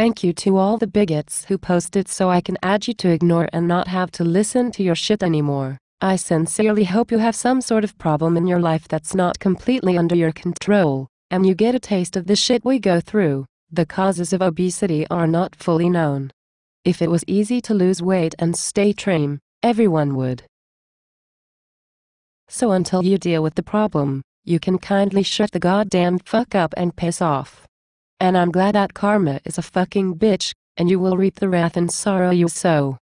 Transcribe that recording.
Thank you to all the bigots who posted so I can add you to ignore and not have to listen to your shit anymore. I sincerely hope you have some sort of problem in your life that's not completely under your control, and you get a taste of the shit we go through. The causes of obesity are not fully known. If it was easy to lose weight and stay trim, everyone would. So until you deal with the problem, you can kindly shut the goddamn fuck up and piss off and I'm glad that karma is a fucking bitch, and you will reap the wrath and sorrow you sow.